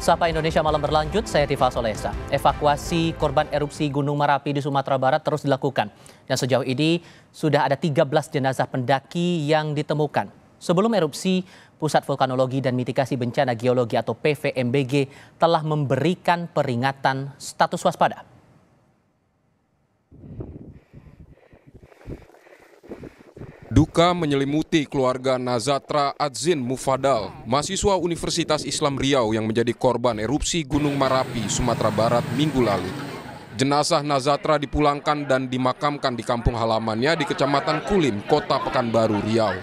Sapa Indonesia malam berlanjut, saya Tifa Solesa. Evakuasi korban erupsi Gunung Merapi di Sumatera Barat terus dilakukan. Dan sejauh ini sudah ada 13 jenazah pendaki yang ditemukan. Sebelum erupsi, Pusat Vulkanologi dan Mitigasi Bencana Geologi atau PVMBG telah memberikan peringatan status waspada. Duka menyelimuti keluarga Nazatra Adzin Mufadal, mahasiswa Universitas Islam Riau yang menjadi korban erupsi Gunung Marapi, Sumatera Barat minggu lalu. Jenazah Nazatra dipulangkan dan dimakamkan di kampung halamannya di Kecamatan Kulim, Kota Pekanbaru, Riau.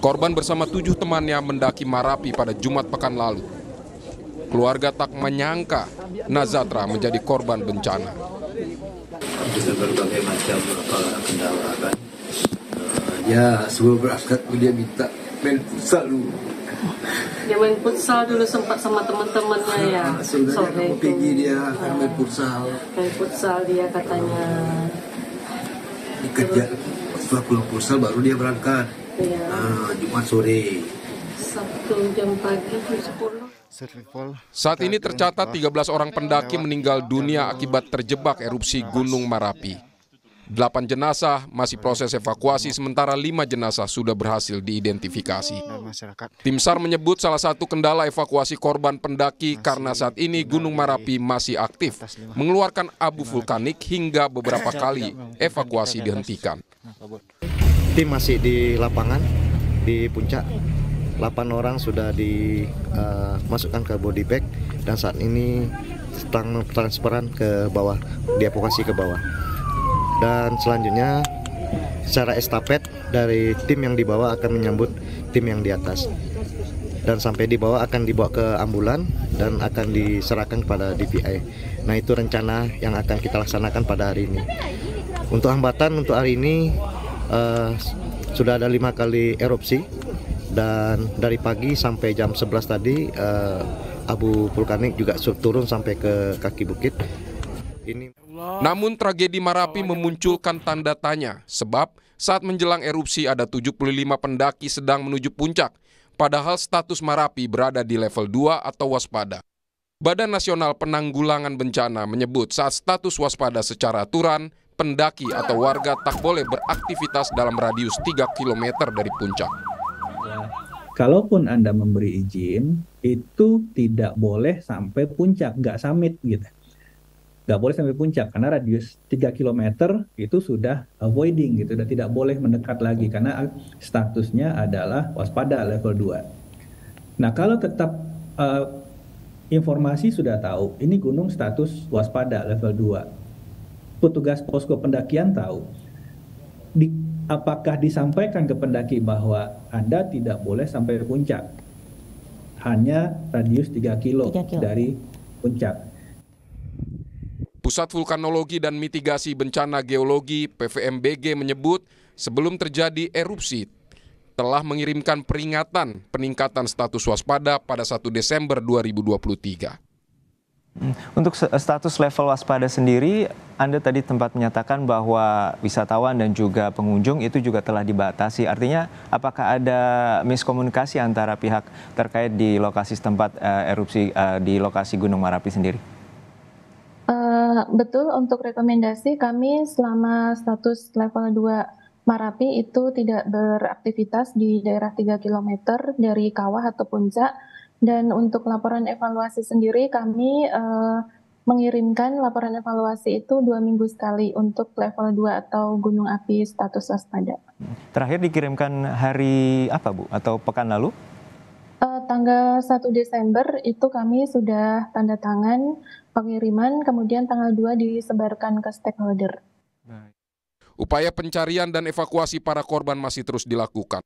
Korban bersama tujuh temannya mendaki Marapi pada Jumat pekan lalu. Keluarga tak menyangka Nazatra menjadi korban bencana. berbagai macam eh, kendala kan Ya, sebelum berangkat dia minta main futsal dulu. Dia main futsal dulu sempat sama teman-temannya ya. Ah, sebenarnya so, kamu pergi dia akan ah. main futsal. Main futsal dia katanya. Ah. Dikerja setelah pulang futsal baru dia berangkat. Ya. Nah, Jumat sore. Sabtu jam pagi jam 10. Saat ini tercatat 13 orang pendaki meninggal dunia akibat terjebak erupsi Gunung Marapi. Delapan jenazah masih proses evakuasi, sementara lima jenazah sudah berhasil diidentifikasi. Nah, Tim SAR menyebut salah satu kendala evakuasi korban pendaki karena saat ini Gunung Marapi masih aktif, mengeluarkan abu vulkanik hingga beberapa kali evakuasi dihentikan. Nah, Tim masih di lapangan, di puncak. 8 orang sudah dimasukkan eh, ke body bag dan saat ini transferan ke bawah, diapokasi ke bawah dan selanjutnya secara estafet dari tim yang dibawa akan menyambut tim yang di atas dan sampai di bawah akan dibawa ke ambulan dan akan diserahkan kepada DPI nah itu rencana yang akan kita laksanakan pada hari ini untuk hambatan untuk hari ini uh, sudah ada lima kali erupsi dan dari pagi sampai jam 11 tadi uh, abu vulkanik juga turun sampai ke kaki bukit ini namun tragedi Marapi memunculkan tanda tanya sebab saat menjelang erupsi ada 75 pendaki sedang menuju puncak padahal status Marapi berada di level 2 atau waspada. Badan Nasional Penanggulangan Bencana menyebut saat status waspada secara aturan pendaki atau warga tak boleh beraktivitas dalam radius 3 km dari puncak. Ya. Kalaupun Anda memberi izin, itu tidak boleh sampai puncak, nggak summit gitu nggak boleh sampai puncak karena radius 3 km itu sudah avoiding gitu dan tidak boleh mendekat lagi karena statusnya adalah waspada level 2. Nah, kalau tetap uh, informasi sudah tahu, ini gunung status waspada level 2. Petugas posko pendakian tahu. Di, apakah disampaikan ke pendaki bahwa Anda tidak boleh sampai puncak? Hanya radius 3 kilo, 3 kilo. dari puncak Pusat Vulkanologi dan Mitigasi Bencana Geologi PVMBG menyebut sebelum terjadi erupsi telah mengirimkan peringatan peningkatan status waspada pada 1 Desember 2023. Untuk status level waspada sendiri, Anda tadi tempat menyatakan bahwa wisatawan dan juga pengunjung itu juga telah dibatasi. Artinya, apakah ada miskomunikasi antara pihak terkait di lokasi tempat eh, erupsi eh, di lokasi Gunung Merapi sendiri? Eh, betul untuk rekomendasi kami selama status level 2 Marapi itu tidak beraktivitas di daerah 3 km dari kawah atau puncak dan untuk laporan evaluasi sendiri kami uh, mengirimkan laporan evaluasi itu dua minggu sekali untuk level 2 atau gunung api status waspada. Terakhir dikirimkan hari apa Bu atau pekan lalu? Uh, tanggal 1 Desember itu kami sudah tanda tangan pengiriman, kemudian tanggal 2 disebarkan ke stakeholder. Upaya pencarian dan evakuasi para korban masih terus dilakukan.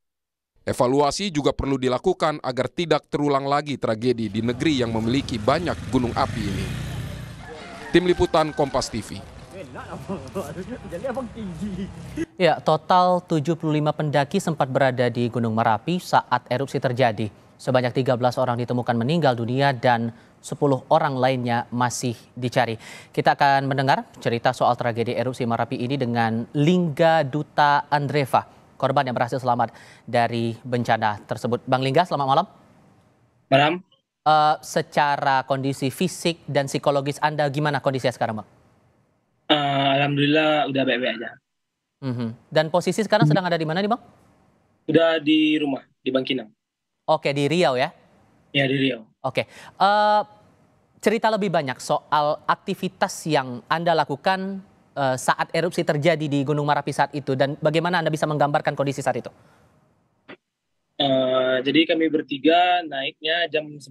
Evaluasi juga perlu dilakukan agar tidak terulang lagi tragedi di negeri yang memiliki banyak gunung api ini. Tim Liputan Kompas TV. Ya, total 75 pendaki sempat berada di Gunung Merapi saat erupsi terjadi. Sebanyak 13 orang ditemukan meninggal dunia dan 10 orang lainnya masih dicari. Kita akan mendengar cerita soal tragedi erupsi Marapi ini dengan Lingga Duta Andreva, korban yang berhasil selamat dari bencana tersebut. Bang Lingga, selamat malam. Malam. Uh, secara kondisi fisik dan psikologis Anda, gimana kondisinya sekarang, Bang? Uh, Alhamdulillah udah baik-baik aja. Mm -hmm. Dan posisi sekarang sedang ada di mana nih, Bang? Udah di rumah, di Bangkinang. Oke, di Riau ya? Ya, di Riau. Oke. Uh, cerita lebih banyak soal aktivitas yang Anda lakukan uh, saat erupsi terjadi di Gunung Merapi saat itu dan bagaimana Anda bisa menggambarkan kondisi saat itu? Uh, jadi kami bertiga naiknya jam 11.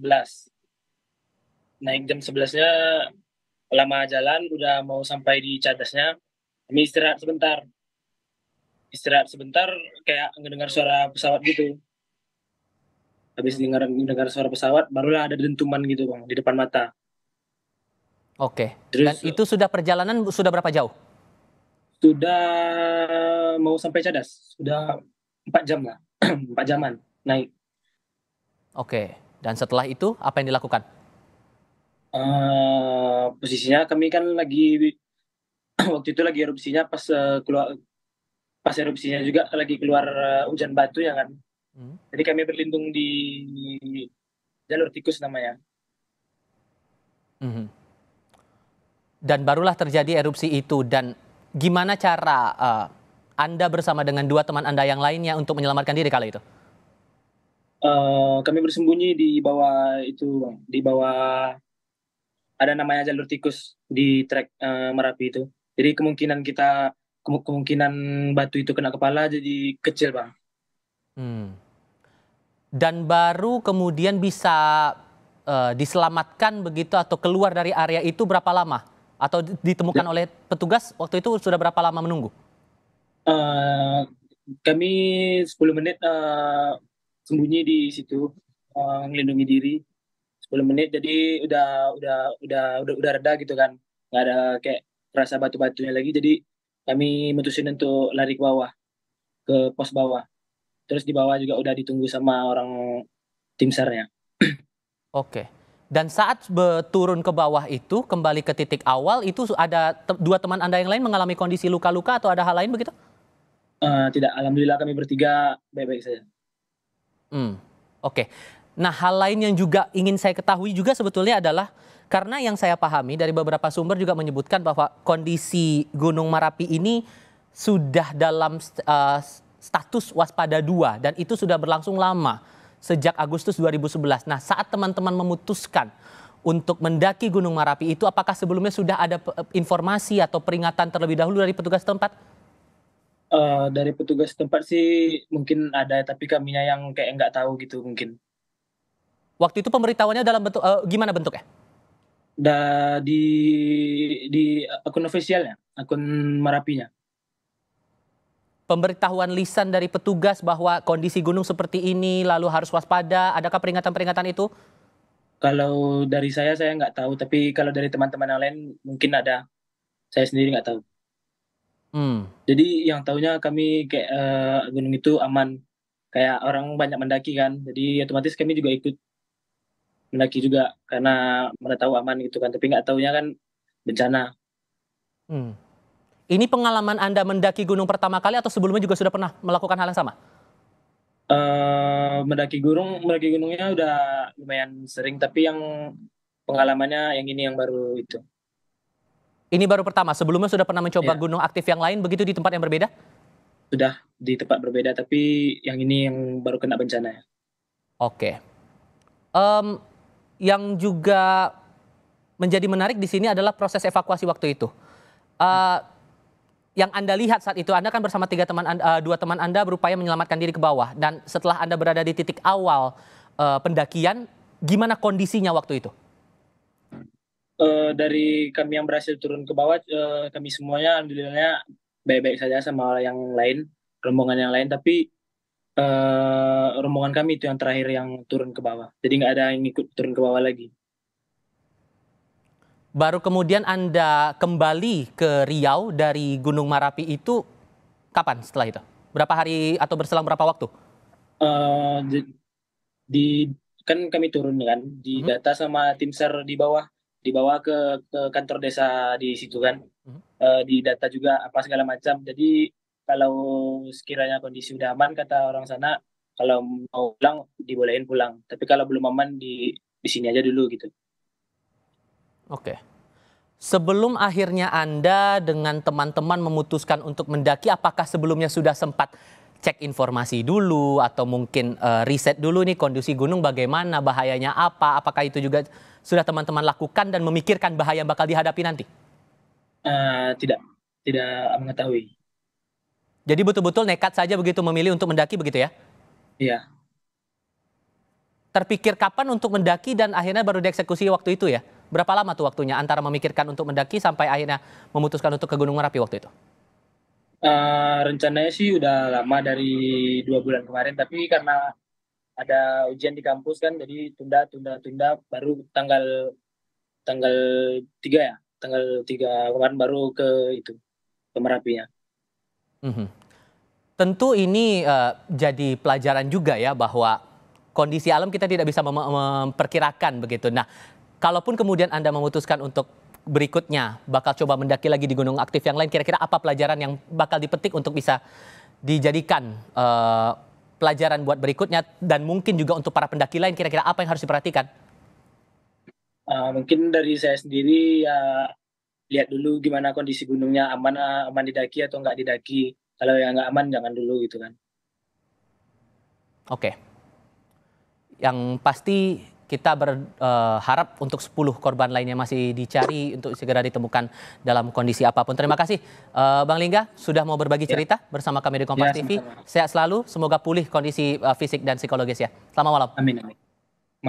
Naik jam 11-nya lama jalan udah mau sampai di cadasnya. Kami istirahat sebentar. Istirahat sebentar kayak mendengar suara pesawat gitu. Habis dengar dengar suara pesawat barulah ada dentuman gitu Bang di depan mata. Oke. Okay. Dan itu sudah perjalanan sudah berapa jauh? Sudah mau sampai Cadas, sudah empat jam lah, empat jaman naik. Oke. Okay. Dan setelah itu apa yang dilakukan? Uh, posisinya kami kan lagi waktu itu lagi erupsinya pas uh, keluar pas erupsinya juga lagi keluar uh, hujan batu ya kan. Hmm. Jadi kami berlindung di jalur tikus namanya. Mm -hmm dan barulah terjadi erupsi itu dan gimana cara uh, Anda bersama dengan dua teman Anda yang lainnya untuk menyelamatkan diri kali itu? Uh, kami bersembunyi di bawah itu di bawah ada namanya jalur tikus di trek uh, Merapi itu. Jadi kemungkinan kita kemungkinan batu itu kena kepala jadi kecil bang. Hmm. Dan baru kemudian bisa uh, diselamatkan begitu atau keluar dari area itu berapa lama? atau ditemukan ya. oleh petugas waktu itu sudah berapa lama menunggu? Uh, kami 10 menit uh, sembunyi di situ uh, eh, melindungi diri 10 menit jadi udah udah udah udah udah reda gitu kan nggak ada kayak terasa batu-batunya lagi jadi kami mutusin untuk lari ke bawah ke pos bawah terus di bawah juga udah ditunggu sama orang tim sarnya oke okay. Dan saat turun ke bawah itu kembali ke titik awal itu ada te dua teman anda yang lain mengalami kondisi luka-luka atau ada hal lain begitu? Uh, tidak, alhamdulillah kami bertiga baik-baik saja. Hmm, oke. Okay. Nah hal lain yang juga ingin saya ketahui juga sebetulnya adalah karena yang saya pahami dari beberapa sumber juga menyebutkan bahwa kondisi Gunung Merapi ini sudah dalam uh, status waspada dua dan itu sudah berlangsung lama sejak Agustus 2011. Nah, saat teman-teman memutuskan untuk mendaki Gunung Marapi itu apakah sebelumnya sudah ada informasi atau peringatan terlebih dahulu dari petugas tempat? Uh, eh, dari petugas tempat sih mungkin ada tapi kami yang kayak nggak tahu gitu mungkin. Waktu itu pemberitahuannya dalam bentuk uh, gimana bentuknya? Da, di di akun ofisialnya, akun Marapinya pemberitahuan lisan dari petugas bahwa kondisi gunung seperti ini lalu harus waspada? Adakah peringatan-peringatan itu? Kalau dari saya saya nggak tahu, tapi kalau dari teman-teman yang lain mungkin ada. Saya sendiri nggak tahu. Hmm. Jadi yang tahunya kami kayak uh, eh, gunung itu aman, kayak orang banyak mendaki kan, jadi otomatis kami juga ikut mendaki juga karena mereka tahu aman gitu kan, tapi nggak tahunya kan bencana. Hmm. Ini pengalaman Anda mendaki gunung pertama kali atau sebelumnya juga sudah pernah melakukan hal yang sama? Uh, mendaki gunung, mendaki gunungnya udah lumayan sering, tapi yang pengalamannya yang ini yang baru itu. Ini baru pertama. Sebelumnya sudah pernah mencoba yeah. gunung aktif yang lain, begitu di tempat yang berbeda? Sudah di tempat berbeda, tapi yang ini yang baru kena bencana ya. Oke. Um, yang juga menjadi menarik di sini adalah proses evakuasi waktu itu. Uh, yang Anda lihat saat itu Anda kan bersama tiga teman anda, eh, dua teman Anda berupaya menyelamatkan diri ke bawah dan setelah Anda berada di titik awal uh, pendakian gimana kondisinya waktu itu? Uh, dari kami yang berhasil turun ke bawah uh, kami semuanya alhamdulillahnya baik-baik saja sama yang lain rombongan yang lain tapi uh, rombongan kami itu yang terakhir yang turun ke bawah jadi nggak ada yang ikut turun ke bawah lagi baru kemudian Anda kembali ke Riau dari Gunung Marapi itu kapan setelah itu? Berapa hari atau berselang berapa waktu? Uh, di, di kan kami turun kan di hmm. data sama tim sar di bawah dibawa ke, ke kantor desa di situ kan hmm. uh, di data juga apa segala macam jadi kalau sekiranya kondisi udah aman kata orang sana kalau mau pulang dibolehin pulang tapi kalau belum aman di di sini aja dulu gitu Oke. Sebelum akhirnya Anda dengan teman-teman memutuskan untuk mendaki, apakah sebelumnya sudah sempat cek informasi dulu atau mungkin uh, riset dulu nih kondisi gunung bagaimana, bahayanya apa, apakah itu juga sudah teman-teman lakukan dan memikirkan bahaya yang bakal dihadapi nanti? Uh, tidak, tidak mengetahui. Jadi betul-betul nekat saja begitu memilih untuk mendaki begitu ya? Iya. Terpikir kapan untuk mendaki dan akhirnya baru dieksekusi waktu itu ya? Berapa lama tuh waktunya antara memikirkan untuk mendaki sampai akhirnya memutuskan untuk ke Gunung Merapi waktu itu? Uh, rencananya sih udah lama dari dua bulan kemarin, tapi karena ada ujian di kampus kan, jadi tunda, tunda, tunda, baru tanggal tanggal tiga ya, tanggal tiga kemarin baru ke itu ke Merapinya. Mm -hmm. Tentu ini uh, jadi pelajaran juga ya bahwa kondisi alam kita tidak bisa mem memperkirakan begitu. Nah, Kalaupun kemudian Anda memutuskan untuk berikutnya bakal coba mendaki lagi di gunung aktif yang lain, kira-kira apa pelajaran yang bakal dipetik untuk bisa dijadikan uh, pelajaran buat berikutnya dan mungkin juga untuk para pendaki lain kira-kira apa yang harus diperhatikan? Uh, mungkin dari saya sendiri ya lihat dulu gimana kondisi gunungnya aman eh, aman didaki atau nggak didaki. Kalau yang nggak aman jangan dulu gitu kan. Oke. Okay. Yang pasti kita berharap eh, uh, untuk 10 korban lainnya masih dicari untuk segera ditemukan dalam kondisi apapun. Terima kasih uh, Bang Lingga sudah mau berbagi ya. cerita ya. bersama kami di Kompas ya, TV. Sehat selalu, semoga pulih kondisi uh, fisik dan psikologis ya. Selamat malam. Amin. amin.